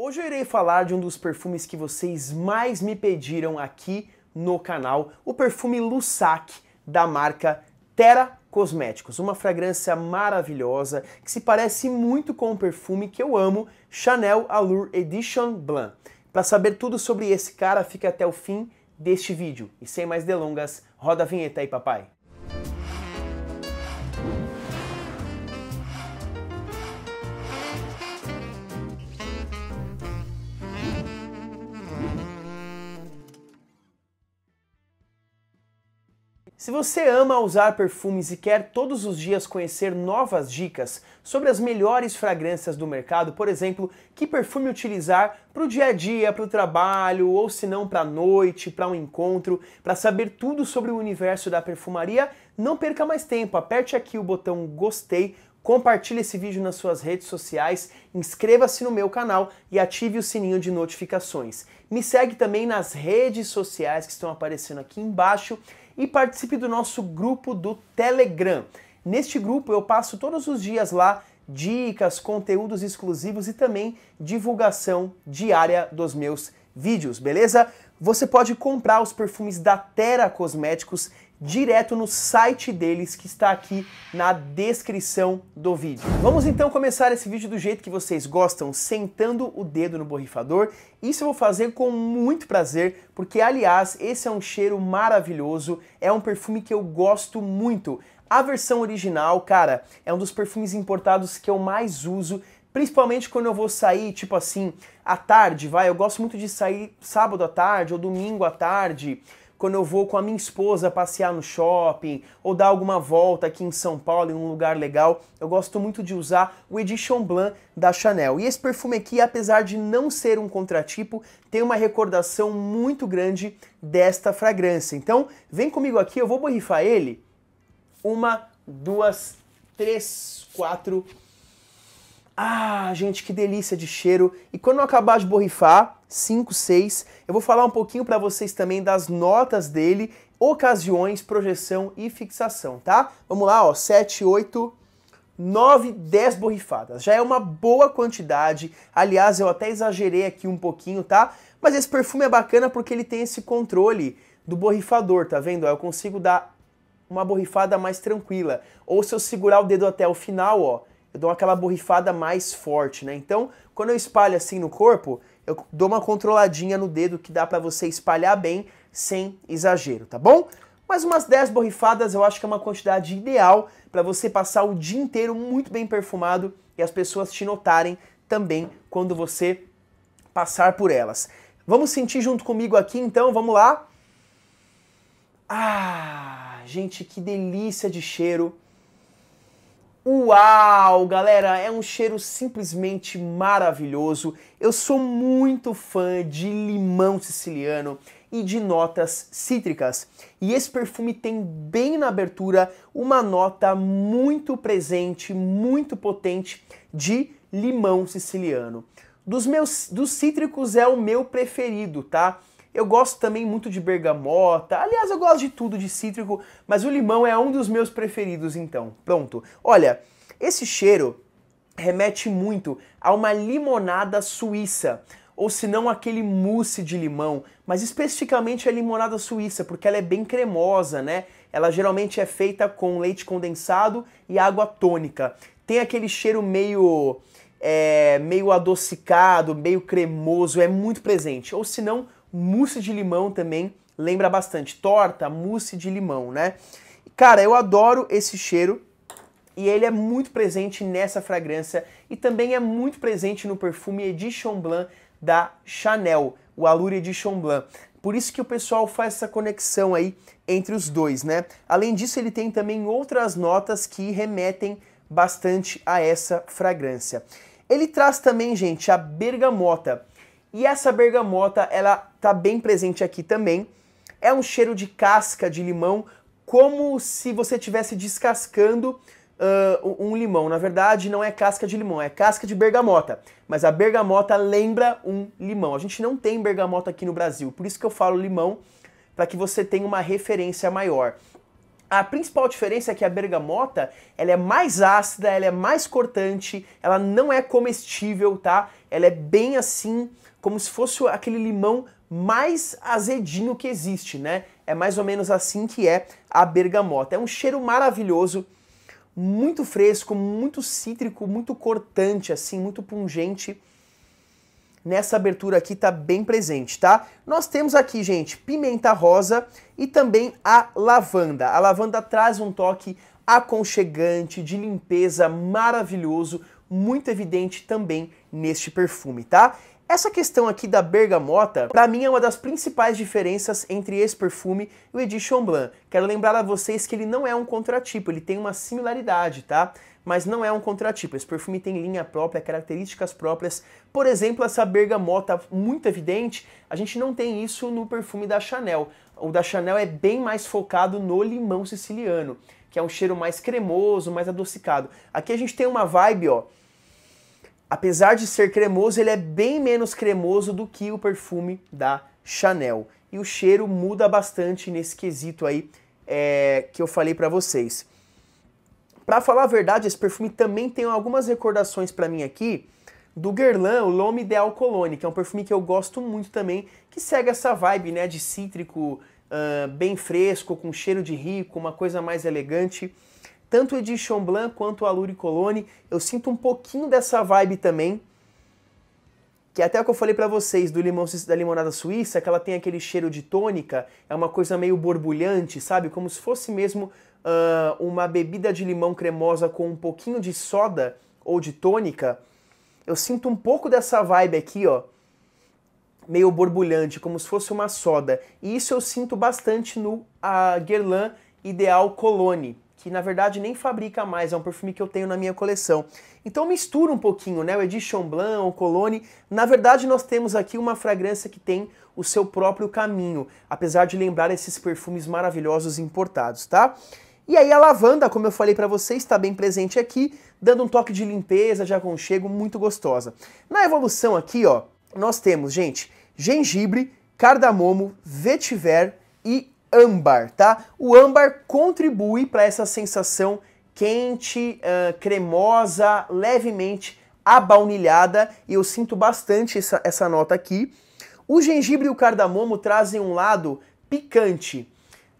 Hoje eu irei falar de um dos perfumes que vocês mais me pediram aqui no canal, o perfume Lussac da marca Terra Cosméticos, uma fragrância maravilhosa que se parece muito com o um perfume que eu amo, Chanel Allure Edition Blanc. Para saber tudo sobre esse cara, fica até o fim deste vídeo. E sem mais delongas, roda a vinheta aí, papai. Se você ama usar perfumes e quer todos os dias conhecer novas dicas sobre as melhores fragrâncias do mercado, por exemplo, que perfume utilizar para o dia a dia, para o trabalho, ou se não para a noite, para um encontro, para saber tudo sobre o universo da perfumaria, não perca mais tempo, aperte aqui o botão gostei compartilhe esse vídeo nas suas redes sociais, inscreva-se no meu canal e ative o sininho de notificações. Me segue também nas redes sociais que estão aparecendo aqui embaixo e participe do nosso grupo do Telegram. Neste grupo eu passo todos os dias lá dicas, conteúdos exclusivos e também divulgação diária dos meus vídeos, beleza? Você pode comprar os perfumes da Terra Cosméticos direto no site deles que está aqui na descrição do vídeo. Vamos então começar esse vídeo do jeito que vocês gostam, sentando o dedo no borrifador. Isso eu vou fazer com muito prazer, porque aliás, esse é um cheiro maravilhoso, é um perfume que eu gosto muito. A versão original, cara, é um dos perfumes importados que eu mais uso, principalmente quando eu vou sair, tipo assim, à tarde, vai, eu gosto muito de sair sábado à tarde ou domingo à tarde quando eu vou com a minha esposa passear no shopping ou dar alguma volta aqui em São Paulo em um lugar legal, eu gosto muito de usar o Edition Blanc da Chanel. E esse perfume aqui, apesar de não ser um contratipo, tem uma recordação muito grande desta fragrância. Então, vem comigo aqui, eu vou borrifar ele uma, duas, três, quatro, ah, gente, que delícia de cheiro! E quando eu acabar de borrifar, 5, 6, eu vou falar um pouquinho para vocês também das notas dele, ocasiões, projeção e fixação, tá? Vamos lá, ó, 7, 8, 9, 10 borrifadas. Já é uma boa quantidade. Aliás, eu até exagerei aqui um pouquinho, tá? Mas esse perfume é bacana porque ele tem esse controle do borrifador, tá vendo? Eu consigo dar uma borrifada mais tranquila. Ou se eu segurar o dedo até o final, ó, eu dou aquela borrifada mais forte, né? Então, quando eu espalho assim no corpo, eu dou uma controladinha no dedo que dá para você espalhar bem sem exagero, tá bom? Mas umas 10 borrifadas eu acho que é uma quantidade ideal para você passar o dia inteiro muito bem perfumado e as pessoas te notarem também quando você passar por elas. Vamos sentir junto comigo aqui então, vamos lá? Ah, gente, que delícia de cheiro! Uau, galera, é um cheiro simplesmente maravilhoso. Eu sou muito fã de limão siciliano e de notas cítricas. E esse perfume tem bem na abertura uma nota muito presente, muito potente de limão siciliano. Dos meus dos cítricos é o meu preferido, tá? Eu gosto também muito de bergamota. Aliás, eu gosto de tudo de cítrico, mas o limão é um dos meus preferidos então. Pronto. Olha, esse cheiro remete muito a uma limonada suíça ou se não aquele mousse de limão, mas especificamente a limonada suíça, porque ela é bem cremosa, né? Ela geralmente é feita com leite condensado e água tônica. Tem aquele cheiro meio é, meio adocicado, meio cremoso, é muito presente. Ou se não, Mousse de limão também lembra bastante. Torta, mousse de limão, né? Cara, eu adoro esse cheiro e ele é muito presente nessa fragrância e também é muito presente no perfume Edition Blanc da Chanel, o Allure Edition Blanc. Por isso que o pessoal faz essa conexão aí entre os dois, né? Além disso, ele tem também outras notas que remetem bastante a essa fragrância. Ele traz também, gente, a bergamota. E essa bergamota, ela tá bem presente aqui também. É um cheiro de casca de limão, como se você estivesse descascando uh, um limão. Na verdade, não é casca de limão, é casca de bergamota. Mas a bergamota lembra um limão. A gente não tem bergamota aqui no Brasil, por isso que eu falo limão, para que você tenha uma referência maior. A principal diferença é que a bergamota, ela é mais ácida, ela é mais cortante, ela não é comestível, tá? Ela é bem assim, como se fosse aquele limão mais azedinho que existe, né? É mais ou menos assim que é a bergamota. É um cheiro maravilhoso, muito fresco, muito cítrico, muito cortante assim, muito pungente nessa abertura aqui está bem presente, tá? Nós temos aqui, gente, pimenta rosa e também a lavanda. A lavanda traz um toque aconchegante, de limpeza maravilhoso, muito evidente também neste perfume, tá? Essa questão aqui da bergamota, para mim é uma das principais diferenças entre esse perfume e o Edition Blanc. Quero lembrar a vocês que ele não é um contratipo, ele tem uma similaridade, tá? mas não é um contratipo. Esse perfume tem linha própria, características próprias. Por exemplo, essa bergamota muito evidente, a gente não tem isso no perfume da Chanel. O da Chanel é bem mais focado no limão siciliano, que é um cheiro mais cremoso, mais adocicado. Aqui a gente tem uma vibe, ó, apesar de ser cremoso, ele é bem menos cremoso do que o perfume da Chanel. E o cheiro muda bastante nesse quesito aí é, que eu falei para vocês. Para falar a verdade, esse perfume também tem algumas recordações para mim aqui do Guerlain, o L'Homme Ideal Coloni, que é um perfume que eu gosto muito também, que segue essa vibe né, de cítrico uh, bem fresco, com cheiro de rico, uma coisa mais elegante. Tanto o Edition Blanc quanto o Allure Coloni, eu sinto um pouquinho dessa vibe também, que é até o que eu falei para vocês do limão da limonada suíça, que ela tem aquele cheiro de tônica, é uma coisa meio borbulhante, sabe? Como se fosse mesmo uh, uma bebida de limão cremosa com um pouquinho de soda ou de tônica, eu sinto um pouco dessa vibe aqui, ó, meio borbulhante, como se fosse uma soda. E isso eu sinto bastante no a Guerlain Ideal Cologne, que na verdade nem fabrica mais, é um perfume que eu tenho na minha coleção. Então mistura um pouquinho, né? O Edition Blanc, o Cologne. Na verdade, nós temos aqui uma fragrância que tem o seu próprio caminho, apesar de lembrar esses perfumes maravilhosos importados, tá? E aí a lavanda, como eu falei para vocês, está bem presente aqui, dando um toque de limpeza, de aconchego, muito gostosa. Na evolução aqui, ó, nós temos, gente, gengibre, cardamomo, vetiver e âmbar, tá? O âmbar contribui para essa sensação quente, uh, cremosa, levemente abaunilhada, e eu sinto bastante essa, essa nota aqui. O gengibre e o cardamomo trazem um lado picante,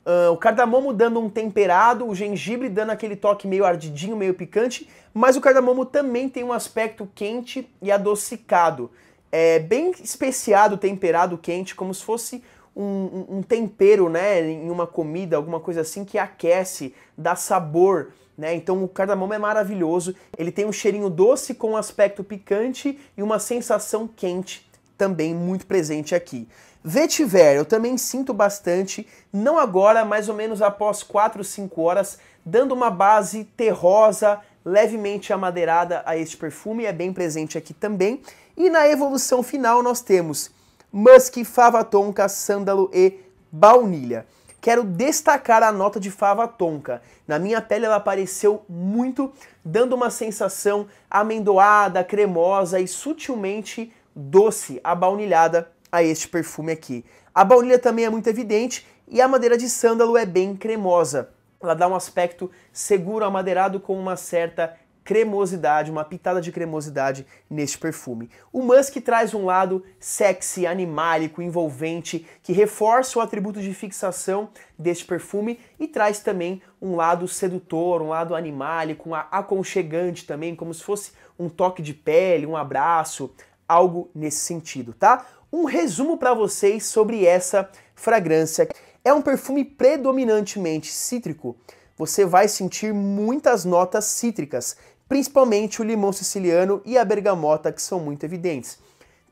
Uh, o cardamomo dando um temperado, o gengibre dando aquele toque meio ardidinho, meio picante, mas o cardamomo também tem um aspecto quente e adocicado. É bem especiado, temperado, quente, como se fosse um, um, tempero, né, em uma comida, alguma coisa assim que aquece, dá sabor, né? Então o cardamomo é maravilhoso. Ele tem um cheirinho doce com um aspecto picante e uma sensação quente também muito presente aqui. Vetiver, eu também sinto bastante, não agora, mais ou menos após 4 ou 5 horas, dando uma base terrosa, levemente amadeirada a este perfume, é bem presente aqui também. E na evolução final nós temos musk, fava tonka, sândalo e baunilha. Quero destacar a nota de fava tonka. Na minha pele ela apareceu muito, dando uma sensação amendoada, cremosa e sutilmente doce, abaunilhada a este perfume aqui. A baunilha também é muito evidente e a madeira de sândalo é bem cremosa. Ela dá um aspecto seguro amadeirado com uma certa cremosidade, uma pitada de cremosidade neste perfume. O musk traz um lado sexy, animálico, envolvente, que reforça o atributo de fixação deste perfume e traz também um lado sedutor, um lado animálico, um aconchegante também, como se fosse um toque de pele, um abraço, algo nesse sentido, tá? um resumo para vocês sobre essa fragrância. É um perfume predominantemente cítrico. Você vai sentir muitas notas cítricas, principalmente o limão siciliano e a bergamota, que são muito evidentes.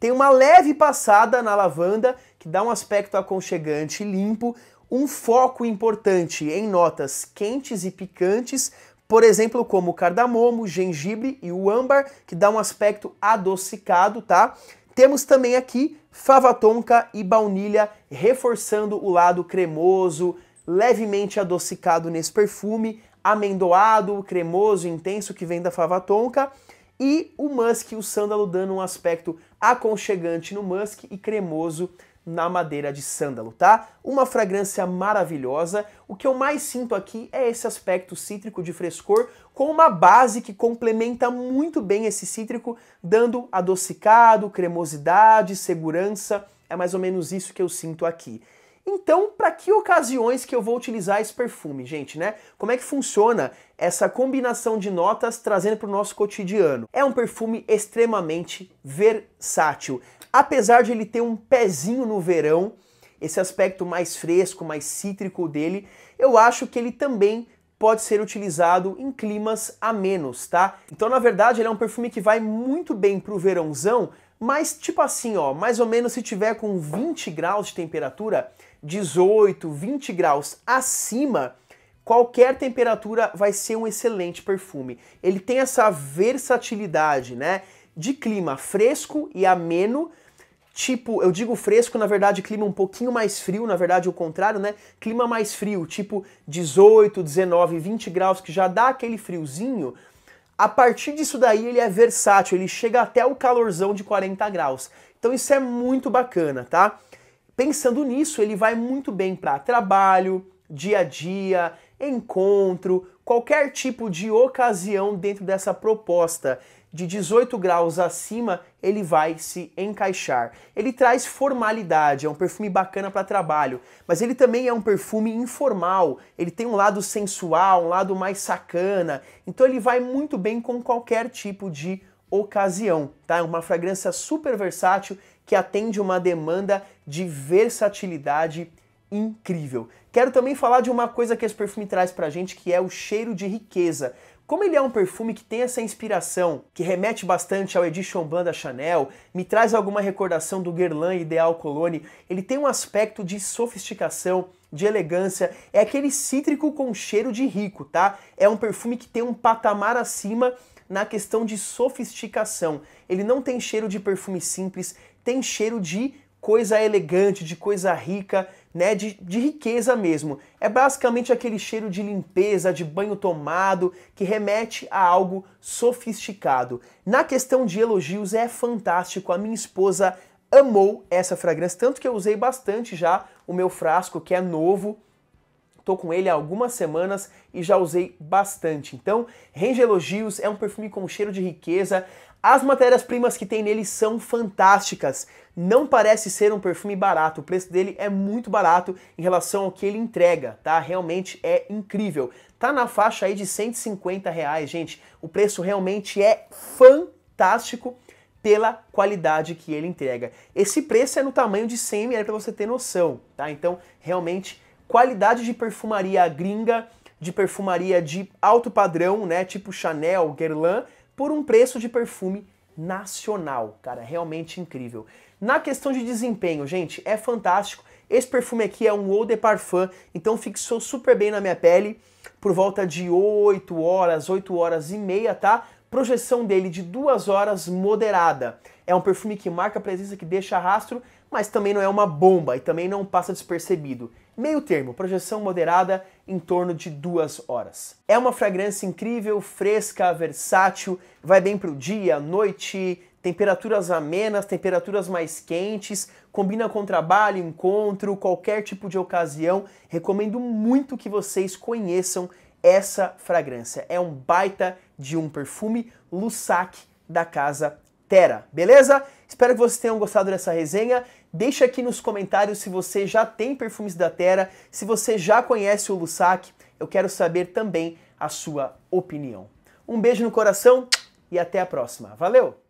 Tem uma leve passada na lavanda, que dá um aspecto aconchegante e limpo, um foco importante em notas quentes e picantes, por exemplo, como o cardamomo, gengibre e o âmbar, que dá um aspecto adocicado, tá? Temos também aqui fava tonka e baunilha reforçando o lado cremoso, levemente adocicado nesse perfume, amendoado, cremoso, intenso que vem da fava tonka. E o musk, o sândalo, dando um aspecto aconchegante no musk e cremoso na madeira de sândalo, tá? Uma fragrância maravilhosa. O que eu mais sinto aqui é esse aspecto cítrico de frescor, com uma base que complementa muito bem esse cítrico, dando adocicado, cremosidade, segurança. É mais ou menos isso que eu sinto aqui. Então, para que ocasiões que eu vou utilizar esse perfume, gente, né? Como é que funciona essa combinação de notas trazendo para o nosso cotidiano? É um perfume extremamente versátil. Apesar de ele ter um pezinho no verão, esse aspecto mais fresco, mais cítrico dele, eu acho que ele também pode ser utilizado em climas amenos, tá? Então, na verdade, ele é um perfume que vai muito bem pro verãozão, mas tipo assim, ó, mais ou menos se tiver com 20 graus de temperatura, 18, 20 graus acima, qualquer temperatura vai ser um excelente perfume. Ele tem essa versatilidade, né? De clima fresco e ameno, tipo, eu digo fresco, na verdade, clima um pouquinho mais frio, na verdade, o contrário, né? Clima mais frio, tipo 18, 19, 20 graus, que já dá aquele friozinho. A partir disso daí, ele é versátil, ele chega até o calorzão de 40 graus. Então, isso é muito bacana, tá? Pensando nisso, ele vai muito bem para trabalho, dia a dia, encontro, qualquer tipo de ocasião dentro dessa proposta de 18 graus acima, ele vai se encaixar. Ele traz formalidade, é um perfume bacana para trabalho, mas ele também é um perfume informal, ele tem um lado sensual, um lado mais sacana, então ele vai muito bem com qualquer tipo de ocasião, tá? É uma fragrância super versátil que atende uma demanda de versatilidade incrível. Quero também falar de uma coisa que esse perfume traz pra gente, que é o cheiro de riqueza. Como ele é um perfume que tem essa inspiração, que remete bastante ao Edition Blanc da Chanel, me traz alguma recordação do Guerlain Ideal Cologne, ele tem um aspecto de sofisticação, de elegância, é aquele cítrico com cheiro de rico, tá? É um perfume que tem um patamar acima na questão de sofisticação. Ele não tem cheiro de perfume simples, tem cheiro de coisa elegante, de coisa rica, né, de, de riqueza mesmo. É basicamente aquele cheiro de limpeza, de banho tomado, que remete a algo sofisticado. Na questão de elogios, é fantástico. A minha esposa amou essa fragrância, tanto que eu usei bastante já o meu frasco, que é novo, Tô com ele há algumas semanas e já usei bastante. Então, range elogios, é um perfume com cheiro de riqueza. As matérias-primas que tem nele são fantásticas. Não parece ser um perfume barato. O preço dele é muito barato em relação ao que ele entrega, tá? Realmente é incrível. Tá na faixa aí de 150 reais, gente. O preço realmente é fantástico pela qualidade que ele entrega. Esse preço é no tamanho de 100 ml para você ter noção, tá? Então, realmente qualidade de perfumaria gringa, de perfumaria de alto padrão, né, tipo Chanel, Guerlain, por um preço de perfume nacional, cara, realmente incrível. Na questão de desempenho, gente, é fantástico. Esse perfume aqui é um Eau de Parfum, então fixou super bem na minha pele, por volta de 8 horas, 8 horas e meia, tá? Projeção dele de 2 horas moderada. É um perfume que marca a presença, que deixa rastro, mas também não é uma bomba e também não passa despercebido meio termo, projeção moderada em torno de duas horas. É uma fragrância incrível, fresca, versátil, vai bem para o dia, noite, temperaturas amenas, temperaturas mais quentes, combina com trabalho, encontro, qualquer tipo de ocasião. Recomendo muito que vocês conheçam essa fragrância. É um baita de um perfume Lussac da casa Tera. beleza? Espero que vocês tenham gostado dessa resenha. Deixa aqui nos comentários se você já tem Perfumes da Terra, se você já conhece o Lussac. Eu quero saber também a sua opinião. Um beijo no coração e até a próxima. Valeu!